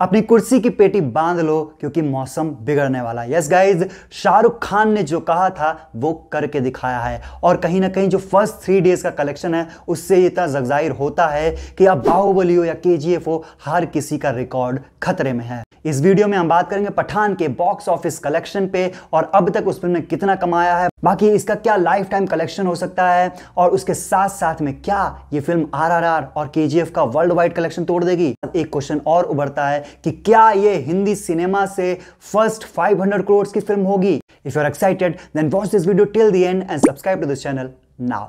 अपनी कुर्सी की पेटी बांध लो क्योंकि मौसम बिगड़ने वाला है यस गाइज शाहरुख खान ने जो कहा था वो करके दिखाया है और कहीं ना कहीं जो फर्स्ट थ्री डेज का कलेक्शन है उससे इतना जगजाहिर होता है कि आप बाहुबली हो या के हो हर किसी का रिकॉर्ड खतरे में है इस वीडियो में हम बात करेंगे पठान के बॉक्स ऑफिस कलेक्शन पे और अब तक उस फिल्म ने कितना कमाया है बाकी इसका क्या लाइफ टाइम कलेक्शन हो सकता है और उसके साथ साथ में क्या ये फिल्म आरआरआर और केजीएफ का वर्ल्ड वाइड कलेक्शन तोड़ देगी एक क्वेश्चन और उभरता है कि क्या ये हिंदी सिनेमा से फर्स्ट 500 हंड्रेड करोड़ की फिल्म होगी if you are excited then watch this video till the end and subscribe to this channel now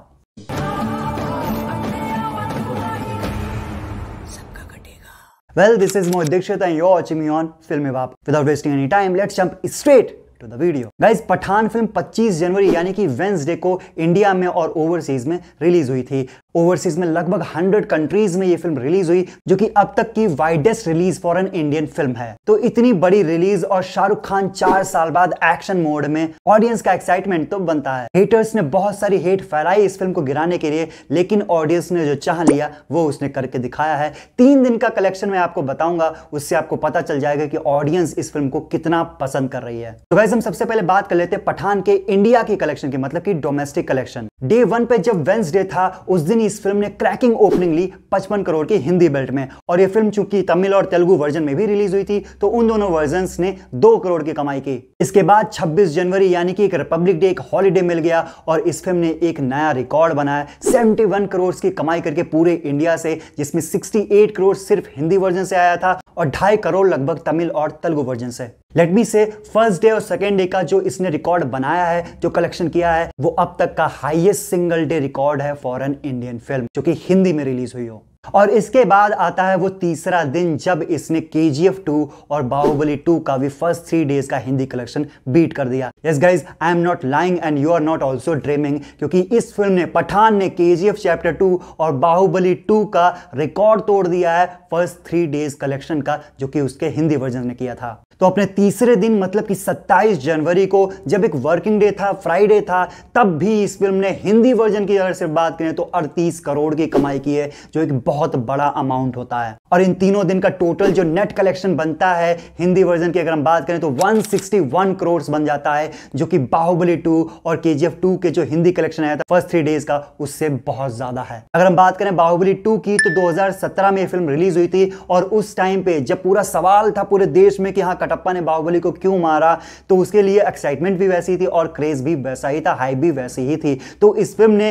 Well, this is Mohit Dixit and you're watching me on Film Evap. Without wasting any time, let's jump straight to the video guys Pathaan film 25 जनवरी यानी कि Wednesday को India में और overseas में release हुई थी overseas में लगभग 100 कंट्रीज में ये फिल्म रिलीज हुई जो कि अब तक की widest release for an Indian film है तो इतनी बड़ी रिलीज और शाहरुख खान चार साल बाद एक्शन मोड में ऑडियंस का एक्साइटमेंट तो बनता है हेटर्स ने बहुत सारी हेट फैलाई इस फिल्म को गिराने के लिए लेकिन ऑडियंस ने जो चाह लिया वो उसने करके दिखाया है तीन दिन का कलेक्शन मैं आपको बताऊंगा उससे आपको पता चल जाएगा कि ऑडियंस इस फिल्म को कितना पसंद कर रही है तो गाइज गाइज हम सबसे पहले बात कर लेते हैं पठान के इंडिया की कलेक्शन की मतलब की डोमेस्टिक कलेक्शन डे वन पे जब वेंसडे था उस दिन इस फिल्म ने क्रैकिंग ओपनिंग ली 55 करोड़ की हिंदी बेल्ट में और ये फिल्म चूंकि तमिल और तेलुगु वर्जन में भी रिलीज हुई थी तो उन दोनों वर्जन ने दो करोड़ की कमाई की इसके बाद 26 जनवरी यानी कि एक रिपब्लिक डे एक हॉलीडे मिल गया और इस फिल्म ने एक नया रिकॉर्ड बनाया सेवेंटी करोड़ की कमाई करके पूरे इंडिया से जिसमें सिक्सटी करोड़ सिर्फ हिंदी वर्जन से आया था और ढाई करोड़ लगभग तमिल और तेलुगु वर्जन है let me say first day और सेकेंड डे का जो इसने रिकॉर्ड बनाया है जो कलेक्शन किया है वो अब तक का हाईएस्ट सिंगल डे रिकॉर्ड है फॉर एन इंडियन फिल्म जो कि हिंदी में रिलीज हुई हो और इसके बाद आता है वो तीसरा दिन जब इसने के जी एफ टू और बाहुबली टू का भी फर्स्ट थ्री डेज का हिंदी कलेक्शन बीट कर दिया yes guys I am not lying and you are not also dreaming क्योंकि इस फिल्म ने पठान ने के जी एफ चैप्टर टू और बाहुबली टू का रिकॉर्ड तोड़ दिया है फर्स्ट थ्री डेज कलेक्शन का जो कि उसके हिंदी वर्जन ने किया था तो अपने तीसरे दिन मतलब कि 27 जनवरी को जब एक वर्किंग डे था फ्राइडे था तब भी इस फिल्म ने हिंदी वर्जन की अगर सिर्फ बात करें तो 38 करोड़ की कमाई की है जो एक बहुत बड़ा अमाउंट होता है और इन तीनों दिन का टोटल जो नेट कलेक्शन बनता है हिंदी वर्जन की अगर हम बात करें तो 161 करोड़ बन जाता है जो कि बाहुबली टू और के जी के जो हिंदी कलेक्शन आया था फर्स्ट थ्री डेज का उससे बहुत ज्यादा है अगर हम बात करें बाहुबली टू की तो 2017 में फिल्म रिलीज हुई थी और उस टाइम पे जब पूरा सवाल था पूरे देश में कि हाँ कटप्पा ने बाहुबली को क्यों मारा तो उसके लिए एक्साइटमेंट भी वैसी थी और क्रेज भी वैसा ही था हाई भी वैसी ही थी तो इस फिल्म ने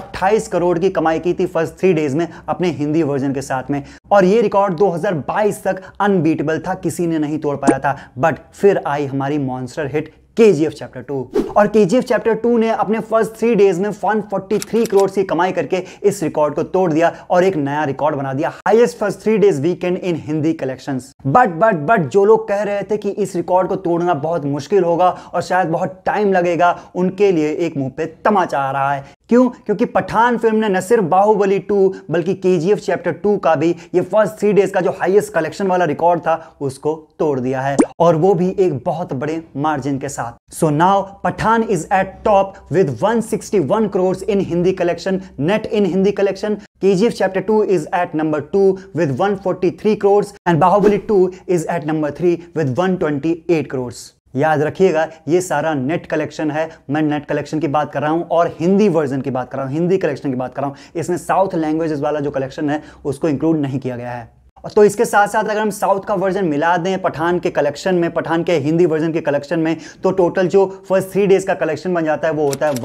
अट्ठाईस करोड़ की कमाई की थी फर्स्ट थ्री डेज में अपने अपने हिंदी वर्जन के साथ में और ये रिकॉर्ड 2022 तक अनबीटेबल था किसी ने नहीं तोड़ पाया था बट फिर आई हमारी मॉन्स्टर हिट के जी एफ चैप्टर टू और के जी एफ चैप्टर टू ने अपने फर्स्ट थ्री डेज में वन फोर्टी थ्री करोड़ की कमाई करके इस रिकॉर्ड को तोड़ दिया और एक नया रिकॉर्ड बना दिया highest first three days weekend in Hindi collection but but but जो लोग कह रहे थे कि इस रिकॉर्ड को तोड़ना बहुत मुश्किल होगा और शायद बहुत टाइम लगेगा उनके लिए एक मुंह पे तमाचा आ रहा है क्यों क्योंकि पठान फिल्म ने न सिर्फ बाहुबली टू बल्कि के चैप्टर टू का भी ये फर्स्ट थ्री डेज का जो हाइएस्ट कलेक्शन वाला रिकॉर्ड था उसको तोड़ दिया है और वो भी एक बहुत बड़े मार्जिन के साथ so now Pathaan is at top with 161 crore in Hindi collection net in Hindi collection KGF Chapter 2 is at number 2 with 143 crores and Bahubali 2 is at number 3 with 128 crores. याद रखिएगा ये सारा नेट कलेक्शन है मैं नेट कलेक्शन की बात कर रहा हूँ और हिंदी वर्जन की बात कर रहा हूँ हिंदी कलेक्शन की बात कर रहा हूँ इसमें साउथ लैंग्वेजेस वाला जो कलेक्शन है उसको इंक्लूड नहीं किया गया है तो इसके साथ साथ अगर हम साउथ का वर्जन मिला दें पठान के कलेक्शन में पठान के हिंदी वर्जन के कलेक्शन में तो टोटल जो फर्स्ट थ्री डेज का कलेक्शन बन जाता है वो होता है 166.75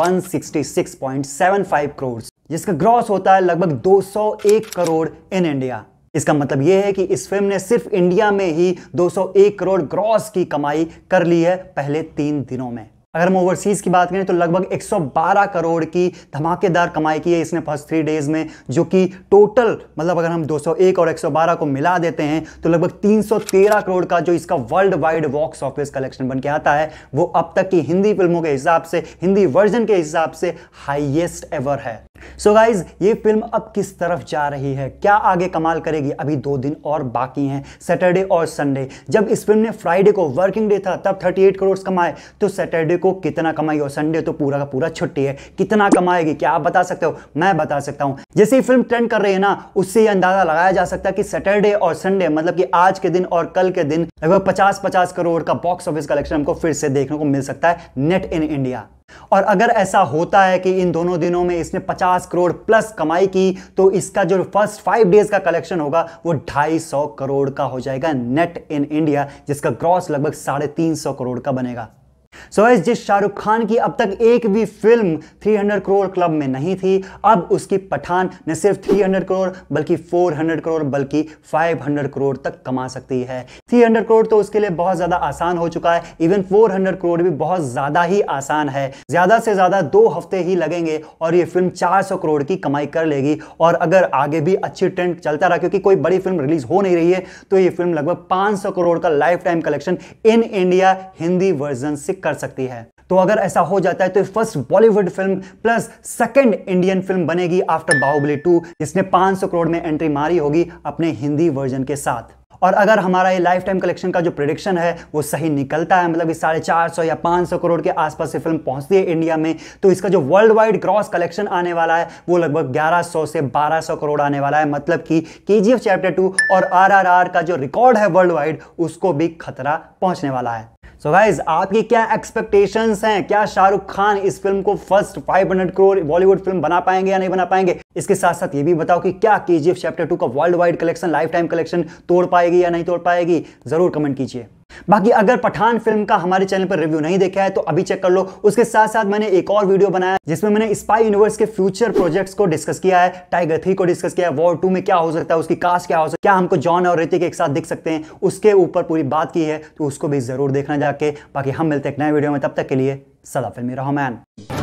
करोड़ जिसका ग्रॉस होता है लगभग 201 करोड़ इन इंडिया इसका मतलब यह है कि इस फिल्म ने सिर्फ इंडिया में ही 201 करोड़ ग्रॉस की कमाई कर ली है पहले तीन दिनों में अगर हम ओवरसीज़ की बात करें तो लगभग 112 करोड़ की धमाकेदार कमाई की है इसने फर्स्ट थ्री डेज़ में जो कि टोटल मतलब अगर हम 201 और 112 को मिला देते हैं तो लगभग 313 करोड़ का जो इसका worldwide box office collection बन के आता है वो अब तक की हिंदी फिल्मों के हिसाब से हिंदी वर्जन के हिसाब से हाइएस्ट एवर है सो so गाइज ये फिल्म अब किस तरफ जा रही है क्या आगे कमाल करेगी अभी दो दिन और बाकी हैं सैटरडे और संडे जब इस फिल्म ने फ्राइडे को वर्किंग डे था तब 38 करोड़ कमाए तो सैटरडे को कितना कमाई और संडे तो पूरा का पूरा छुट्टी है कितना कमाएगी क्या आप बता सकते हो मैं बता सकता हूं जैसे ही फिल्म ट्रेंड कर रही है ना उससे ये अंदाजा लगाया जा सकता है कि सैटरडे और संडे मतलब कि आज के दिन और कल के दिन लगभग पचास पचास करोड़ का बॉक्स ऑफिस कलेक्शन हमको फिर से देखने को मिल सकता है नेट इन इंडिया और अगर ऐसा होता है कि इन दोनों दिनों में इसने 50 करोड़ प्लस कमाई की तो इसका जो फर्स्ट फाइव डेज का कलेक्शन होगा वो 250 करोड़ का हो जाएगा नेट इन इंडिया जिसका ग्रॉस लगभग साढ़े तीन करोड़ का बनेगा सो so, जिस शाहरुख खान की अब तक एक भी फिल्म 300 करोड़ क्लब में नहीं थी अब उसकी पठान न सिर्फ 300 करोड़ बल्कि 400 करोड़ बल्कि 500 करोड़ तक कमा सकती है 300 करोड़ तो उसके लिए बहुत ज़्यादा आसान हो चुका है इवन 400 करोड़ भी बहुत ज़्यादा ही आसान है ज़्यादा से ज़्यादा दो हफ्ते ही लगेंगे और ये फिल्म चार करोड़ की कमाई कर लेगी और अगर आगे भी अच्छी ट्रेंड चलता रहा क्योंकि कोई बड़ी फिल्म रिलीज हो नहीं रही है तो ये फिल्म लगभग पांच करोड़ का lifetime collection in India Hindi version से कर सकती है तो अगर ऐसा हो जाता है तो first Bollywood film plus second Indian film बनेगी आफ्टर बाहुबली टू जिसने 500 करोड़ में एंट्री मारी होगी अपने हिंदी वर्जन के साथ और अगर हमारा ये लाइफ टाइम कलेक्शन का जो प्रोडिक्शन है वो सही निकलता है मतलब कि साढ़े चार सौ या पाँच सौ करोड़ के आसपास से फिल्म पहुंचती है इंडिया में तो इसका जो वर्ल्ड वाइड ग्रॉस कलेक्शन आने वाला है वो लगभग ग्यारह सौ से बारह सौ करोड़ आने वाला है मतलब कि के चैप्टर टू और आर का जो रिकॉर्ड है वर्ल्ड वाइड उसको भी खतरा पहुंचने वाला है सो गाइज आपकी क्या एक्सपेक्टेशंस हैं क्या शाहरुख खान इस फिल्म को फर्स्ट 500 करोड़ बॉलीवुड फिल्म बना पाएंगे या नहीं बना पाएंगे इसके साथ साथ ये भी बताओ कि क्या के चैप्टर टू का worldwide collection lifetime collection तोड़ पाएगी या नहीं तोड़ पाएगी जरूर कमेंट कीजिए बाकी अगर पठान फिल्म का हमारे चैनल पर रिव्यू नहीं देखा है तो अभी चेक कर लो उसके साथ साथ मैंने एक और वीडियो बनाया जिसमें मैंने स्पाई यूनिवर्स के फ्यूचर प्रोजेक्ट्स को डिस्कस किया है टाइगर थ्री को डिस्कस किया है वॉर टू में क्या हो सकता है उसकी कास्ट क्या हो सकता है क्या हमको जॉन और ऋतिक एक साथ दिख सकते हैं उसके ऊपर पूरी बात की है तो उसको भी जरूर देखना जाके बाकी हम मिलते हैं एक नए वीडियो में तब तक के लिए सदा फिल्मी रहो मैन